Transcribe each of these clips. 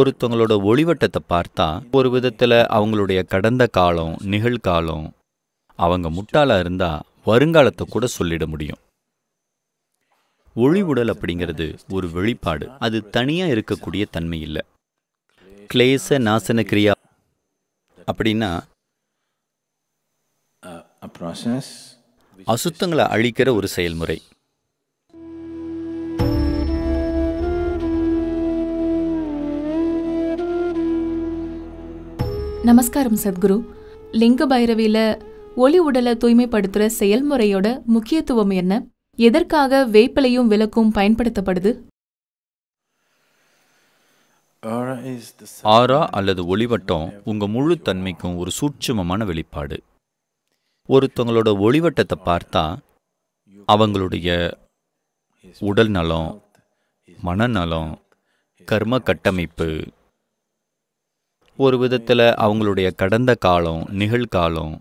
ஒருத்தவங்களோட ஒளிவட்டத்தை பார்த்தா ஒரு விதத்தில் அவங்களுடைய கடந்த காலம் நிகழ்காலம் அவங்க முட்டாளாக இருந்தால் வருங்காலத்தை கூட சொல்லிட முடியும் ஒளிவுடல் அப்படிங்கிறது ஒரு வெளிப்பாடு அது தனியாக இருக்கக்கூடிய தன்மை இல்லை கிளேச நாசன கிரியா அப்படின்னா அசுத்தங்களை அழிக்கிற ஒரு செயல்முறை நமஸ்காரம் சத்குரு லிங்க பைரவியில ஒளி உடலை தூய்மைப்படுத்துற செயல்முறையோட முக்கியத்துவம் என்ன எதற்காக வேப்பிலையும் விளக்கும் பயன்படுத்தப்படுது ஆரா அல்லது ஒளிவட்டம் உங்க முழு தன்மைக்கும் ஒரு சூட்சமமான வெளிப்பாடு ஒருத்தவங்களோட ஒளிவட்டத்தை பார்த்தா அவங்களுடைய உடல் நலம் மனநலம் கர்ம கட்டமைப்பு ஒரு விதத்தில் அவங்களுடைய கடந்த காலம் நிகழ்காலம்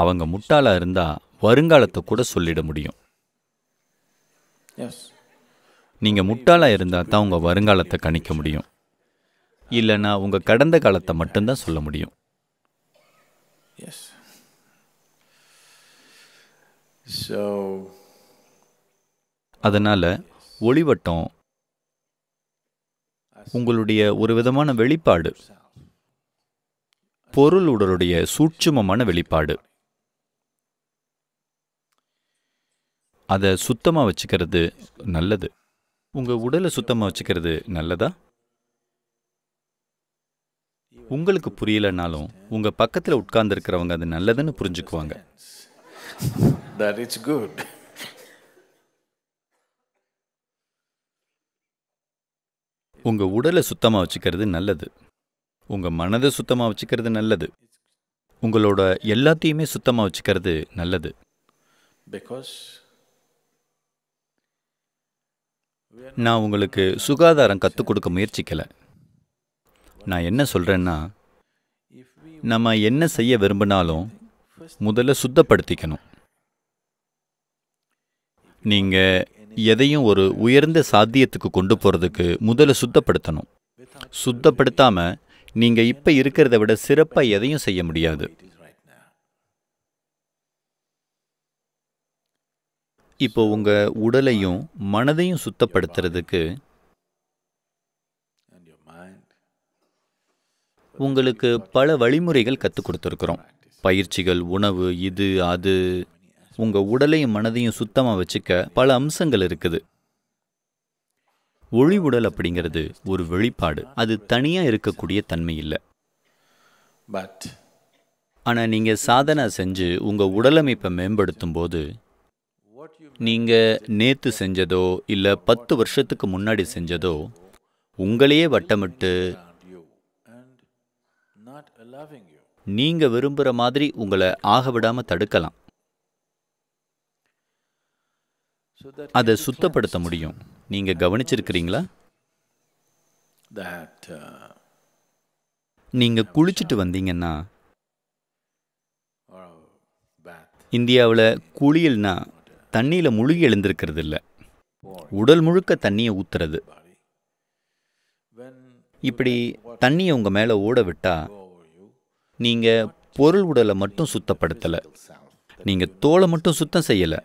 அவங்க முட்டாளாக இருந்தால் வருங்காலத்தை கூட சொல்லிட முடியும் நீங்கள் முட்டாளாக இருந்தால் தான் உங்கள் வருங்காலத்தை கணிக்க முடியும் இல்லைன்னா உங்கள் கடந்த காலத்தை மட்டும்தான் சொல்ல முடியும் அதனால் ஒளிவட்டம் உங்களுடைய ஒரு விதமான வெளிப்பாடு பொருள் உடலுடைய சூட்சுமமான வெளிப்பாடு அதை சுத்தமாக வச்சுக்கிறது நல்லது உங்கள் உடலை சுத்தமாக வச்சுக்கிறது நல்லதா உங்களுக்கு புரியலைனாலும் உங்கள் பக்கத்தில் உட்கார்ந்துருக்கிறவங்க அது நல்லதுன்னு புரிஞ்சுக்குவாங்க உங்கள் உடலை சுத்தமாக வச்சுக்கிறது நல்லது உங்கள் மனதை சுத்தமாக வச்சுக்கிறது நல்லது உங்களோட எல்லாத்தையுமே சுத்தமாக வச்சுக்கிறது நல்லது பிகாஸ் நான் உங்களுக்கு சுகாதாரம் கற்றுக் கொடுக்க முயற்சிக்கலை நான் என்ன சொல்கிறேன்னா நம்ம என்ன செய்ய விரும்பினாலும் முதல்ல சுத்தப்படுத்திக்கணும் நீங்கள் எதையும் ஒரு உயர்ந்த சாத்தியத்துக்கு கொண்டு போகிறதுக்கு முதல்ல சுத்தப்படுத்தணும் சுத்தப்படுத்தாமல் நீங்கள் இப்போ இருக்கிறத விட சிறப்பாக எதையும் செய்ய முடியாது இப்போ உங்கள் உடலையும் மனதையும் சுத்தப்படுத்துறதுக்கு உங்களுக்கு பல வழிமுறைகள் கற்றுக் கொடுத்துருக்குறோம் பயிற்சிகள் உணவு இது அது உங்கள் உடலையும் மனதையும் சுத்தமாக வச்சுக்க பல அம்சங்கள் இருக்குது ஒளி உடல் அப்படிங்கிறது ஒரு வெளிப்பாடு அது தனியாக இருக்கக்கூடிய தன்மை இல்லை பட் ஆனால் நீங்கள் சாதனை செஞ்சு உங்கள் உடலமைப்பை மேம்படுத்தும் போது நீங்கள் நேற்று செஞ்சதோ இல்லை பத்து வருஷத்துக்கு முன்னாடி செஞ்சதோ உங்களையே வட்டமிட்டு நீங்கள் விரும்புகிற மாதிரி உங்களை ஆக விடாமல் தடுக்கலாம் அதை சுத்தப்படுத்த முடியும் நீங்கள் கவனிச்சிருக்கிறீங்களா நீங்கள் குளிச்சுட்டு வந்தீங்கன்னா இந்தியாவில் குளியல்னா தண்ணியில் முழுகி எழுந்திருக்கிறது இல்லை உடல் முழுக்க தண்ணியை ஊற்றுறது இப்படி தண்ணியை உங்கள் மேலே ஓட விட்டால் நீங்கள் பொருள் உடலை மட்டும் சுத்தப்படுத்தலை நீங்கள் தோலை மட்டும் சுத்தம் செய்யலை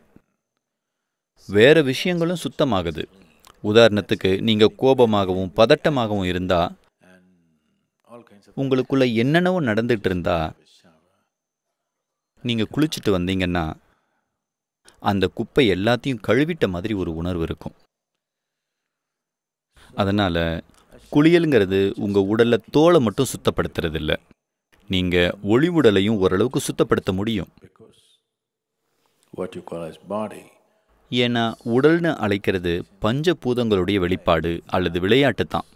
வேறு விஷயங்களும் சுத்தமாகுது உதாரணத்துக்கு நீங்கள் கோபமாகவும் பதட்டமாகவும் இருந்தால் உங்களுக்குள்ள என்னென்னவோ நடந்துகிட்டு இருந்தா நீங்கள் குளிச்சுட்டு வந்தீங்கன்னா அந்த குப்பை எல்லாத்தையும் கழுவிட்ட மாதிரி ஒரு உணர்வு இருக்கும் அதனால் குளியலுங்கிறது உங்கள் உடலில் தோலை மட்டும் சுத்தப்படுத்துறது இல்லை நீங்கள் ஒளி உடலையும் ஓரளவுக்கு சுத்தப்படுத்த முடியும் ஏன்னா உடல்னு அழைக்கிறது பஞ்சபூதங்களுடைய வெளிப்பாடு அல்லது விளையாட்டு தான்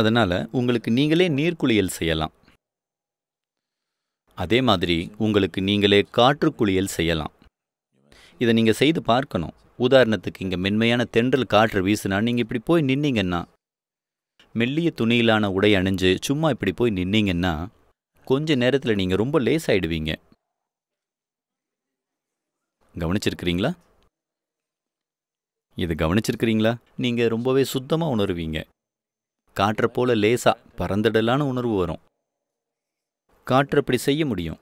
அதனால் உங்களுக்கு நீங்களே நீர்க்குளியல் செய்யலாம் அதே மாதிரி உங்களுக்கு நீங்களே காற்றுக்குளியல் செய்யலாம் இதை நீங்கள் செய்து பார்க்கணும் உதாரணத்துக்கு இங்கே மென்மையான தென்றல் காற்று வீசுனா நீங்கள் இப்படி போய் நின்னீங்கன்னா மெல்லிய துணியிலான உடை அணிஞ்சு சும்மா இப்படி போய் நின்னீங்கன்னா கொஞ்ச நேரத்தில் நீங்கள் ரொம்ப லேஸ் ஆகிடுவீங்க கவனிச்சிருக்கிறீங்களா இது கவனிச்சிருக்கிறீங்களா நீங்கள் ரொம்பவே சுத்தமாக உணருவீங்க காற்றை போல லேசாக பறந்துடலான உணர்வு வரும் காற்று அப்படி செய்ய முடியும்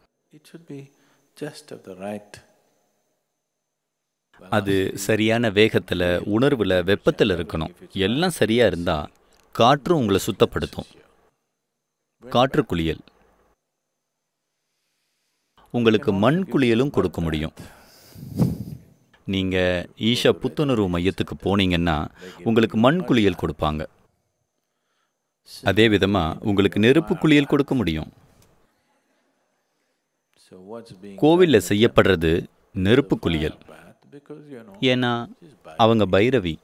அது சரியான வேகத்தில் உணர்வில் வெப்பத்தில் இருக்கணும் எல்லாம் சரியாக இருந்தால் காற்று உங்களை சுத்தப்படுத்தும் காற்று குளியல் உங்களுக்கு மண் குளியலும் கொடுக்க முடியும் நீங்கள் ஈஷா புத்துணர்வு மையத்துக்கு போனீங்கன்னா உங்களுக்கு மண் குளியல் கொடுப்பாங்க அதே விதமாக உங்களுக்கு நெருப்பு குளியல் கொடுக்க முடியும் கோவிலில் செய்யப்படுறது நெருப்பு குளியல் ஏன்னா அவங்க பைரவி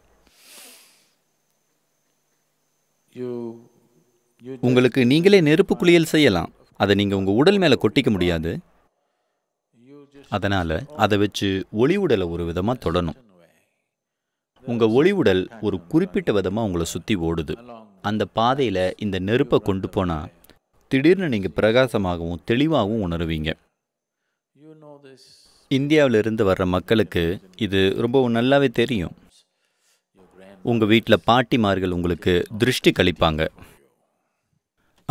உங்களுக்கு நீங்களே நெருப்பு குளியல் செய்யலாம் அதை நீங்கள் உங்கள் உடல் மேலே கொட்டிக்க முடியாது அதனால் அதை வச்சு ஒளி உடலை ஒரு விதமாக தொடணும் உங்கள் ஒளி உடல் ஒரு குறிப்பிட்ட விதமாக உங்களை சுற்றி ஓடுது அந்த பாதையில் இந்த நெருப்பை கொண்டு போனால் திடீர்னு நீங்கள் பிரகாசமாகவும் தெளிவாகவும் உணருவீங்க இந்தியாவிலிருந்து வர்ற மக்களுக்கு இது ரொம்ப நல்லாவே தெரியும் உங்கள் வீட்டில் பாட்டிமார்கள் உங்களுக்கு திருஷ்டி கழிப்பாங்க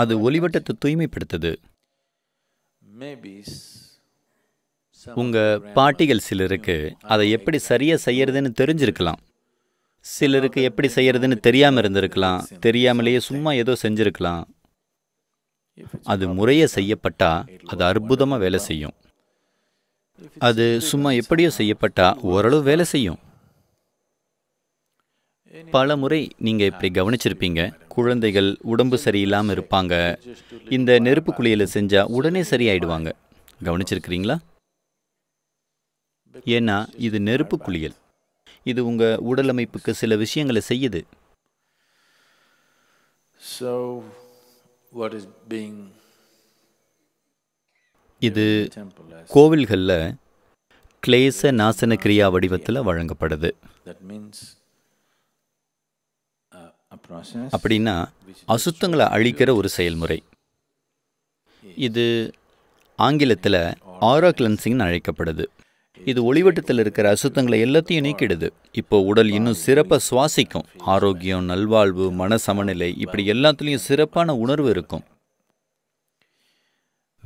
அது ஒளிவட்டத்தை தூய்மைப்படுத்துது உங்கள் பாட்டிகள் சிலருக்கு அதை எப்படி சரியாக செய்யறதுன்னு தெரிஞ்சிருக்கலாம் சிலருக்கு எப்படி செய்யறதுன்னு தெரியாமல் இருந்திருக்கலாம் தெரியாமலேயே சும்மா ஏதோ செஞ்சுருக்கலாம் அது முறையாக செய்யப்பட்டால் அது அற்புதமாக வேலை செய்யும் அது சும்மா எப்படியோ செய்யப்பட்டால் ஓரளவு வேலை செய்யும் பல முறை நீங்கள் இப்படி கவனிச்சிருப்பீங்க குழந்தைகள் உடம்பு சரியில்லாமல் இருப்பாங்க இந்த நெருப்பு குளியலை செஞ்சால் உடனே சரியாயிடுவாங்க கவனிச்சிருக்கிறீங்களா ஏன்னா இது நெருப்பு குளியல் இது உங்கள் உடல் அமைப்புக்கு சில விஷயங்களை செய்யுது இது கோவில்களில் கிளேச நாசன கிரியா வடிவத்தில் வழங்கப்படுது uh, அப்படின்னா அசுத்தங்களை அழிக்கிற ஒரு செயல்முறை இது ஆங்கிலத்தில் ஆரோ கிளன்சிங்னு அழைக்கப்படுது இது ஒளிவட்டத்தில் இருக்கிற அசுத்தங்களை எல்லாத்தையும் நீக்கிடுது இப்போ உடல் இன்னும் சிறப்பாக சுவாசிக்கும் ஆரோக்கியம் நல்வாழ்வு மன சமநிலை இப்படி எல்லாத்துலேயும் சிறப்பான உணர்வு இருக்கும்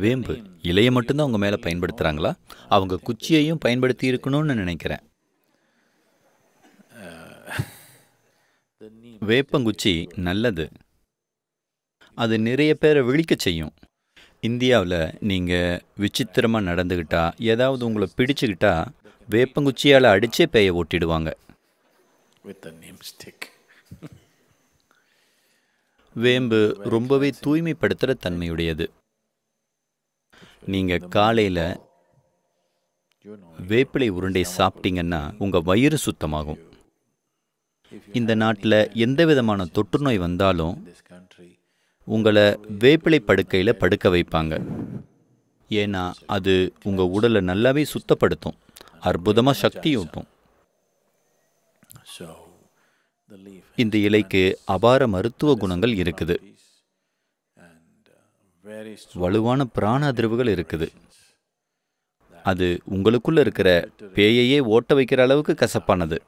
வேம்பு இலையை மட்டும்தான் அவங்க மேலே பயன்படுத்துகிறாங்களா அவங்க குச்சியையும் பயன்படுத்தி இருக்கணும்னு நினைக்கிறேன் வேப்பங்குச்சி நல்லது அது நிறைய பேரை விழிக்க செய்யும் இந்தியாவில் நீங்கள் விசித்திரமாக நடந்துக்கிட்டா ஏதாவது உங்களை பிடிச்சுக்கிட்டா வேப்பங்குச்சியால் அடித்தே பேயை ஓட்டிடுவாங்க வேம்பு ரொம்பவே தூய்மைப்படுத்துகிற தன்மையுடையது நீங்கள் காலையில் வேப்பிலை உருண்டை சாப்பிட்டீங்கன்னா உங்கள் வயிறு சுத்தமாகும் இந்த நாட்டில் எந்த விதமான தொற்றுநோய் வந்தாலும் உங்களை வேப்பிலை படுக்கையில் படுக்க வைப்பாங்க ஏன்னா அது உங்கள் உடலை நல்லாவே சுத்தப்படுத்தும் அற்புதமாக சக்தி ஊட்டும் இந்த இலைக்கு அபார மருத்துவ குணங்கள் இருக்குது வலுவான பிராண அதிர்வுகள் இருக்குது அது உங்களுக்குள்ள இருக்கிற பேயையே ஓட்ட வைக்கிற அளவுக்கு கசப்பானது